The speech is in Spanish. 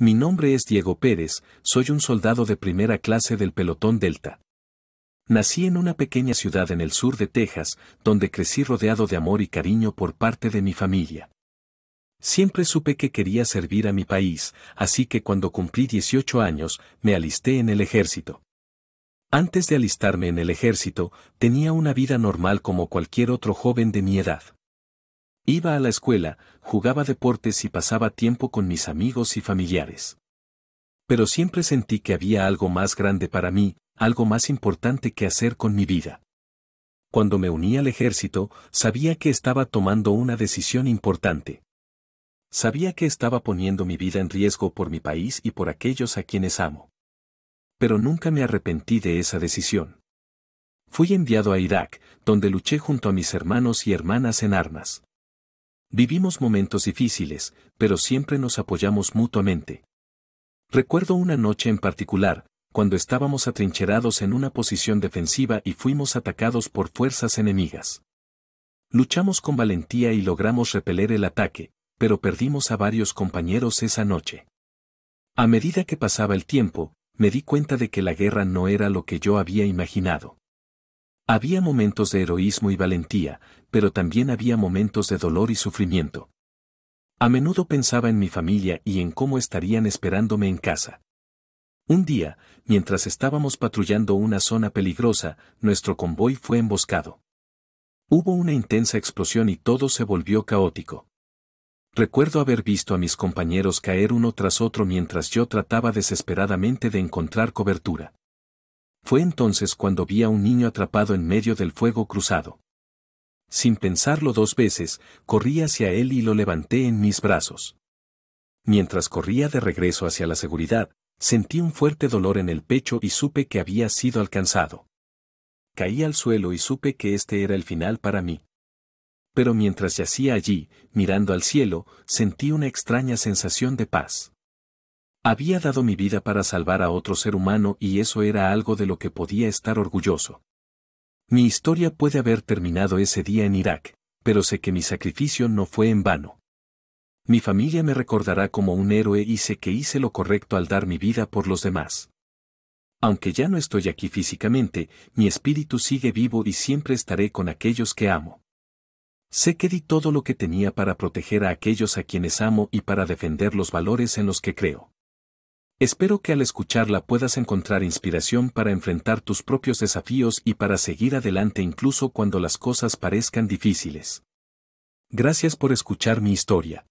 Mi nombre es Diego Pérez, soy un soldado de primera clase del pelotón Delta. Nací en una pequeña ciudad en el sur de Texas, donde crecí rodeado de amor y cariño por parte de mi familia. Siempre supe que quería servir a mi país, así que cuando cumplí 18 años, me alisté en el ejército. Antes de alistarme en el ejército, tenía una vida normal como cualquier otro joven de mi edad. Iba a la escuela, jugaba deportes y pasaba tiempo con mis amigos y familiares. Pero siempre sentí que había algo más grande para mí, algo más importante que hacer con mi vida. Cuando me uní al ejército, sabía que estaba tomando una decisión importante. Sabía que estaba poniendo mi vida en riesgo por mi país y por aquellos a quienes amo. Pero nunca me arrepentí de esa decisión. Fui enviado a Irak, donde luché junto a mis hermanos y hermanas en armas. Vivimos momentos difíciles, pero siempre nos apoyamos mutuamente. Recuerdo una noche en particular, cuando estábamos atrincherados en una posición defensiva y fuimos atacados por fuerzas enemigas. Luchamos con valentía y logramos repeler el ataque, pero perdimos a varios compañeros esa noche. A medida que pasaba el tiempo, me di cuenta de que la guerra no era lo que yo había imaginado. Había momentos de heroísmo y valentía, pero también había momentos de dolor y sufrimiento. A menudo pensaba en mi familia y en cómo estarían esperándome en casa. Un día, mientras estábamos patrullando una zona peligrosa, nuestro convoy fue emboscado. Hubo una intensa explosión y todo se volvió caótico. Recuerdo haber visto a mis compañeros caer uno tras otro mientras yo trataba desesperadamente de encontrar cobertura. Fue entonces cuando vi a un niño atrapado en medio del fuego cruzado. Sin pensarlo dos veces, corrí hacia él y lo levanté en mis brazos. Mientras corría de regreso hacia la seguridad, sentí un fuerte dolor en el pecho y supe que había sido alcanzado. Caí al suelo y supe que este era el final para mí. Pero mientras yacía allí, mirando al cielo, sentí una extraña sensación de paz. Había dado mi vida para salvar a otro ser humano y eso era algo de lo que podía estar orgulloso. Mi historia puede haber terminado ese día en Irak, pero sé que mi sacrificio no fue en vano. Mi familia me recordará como un héroe y sé que hice lo correcto al dar mi vida por los demás. Aunque ya no estoy aquí físicamente, mi espíritu sigue vivo y siempre estaré con aquellos que amo. Sé que di todo lo que tenía para proteger a aquellos a quienes amo y para defender los valores en los que creo. Espero que al escucharla puedas encontrar inspiración para enfrentar tus propios desafíos y para seguir adelante incluso cuando las cosas parezcan difíciles. Gracias por escuchar mi historia.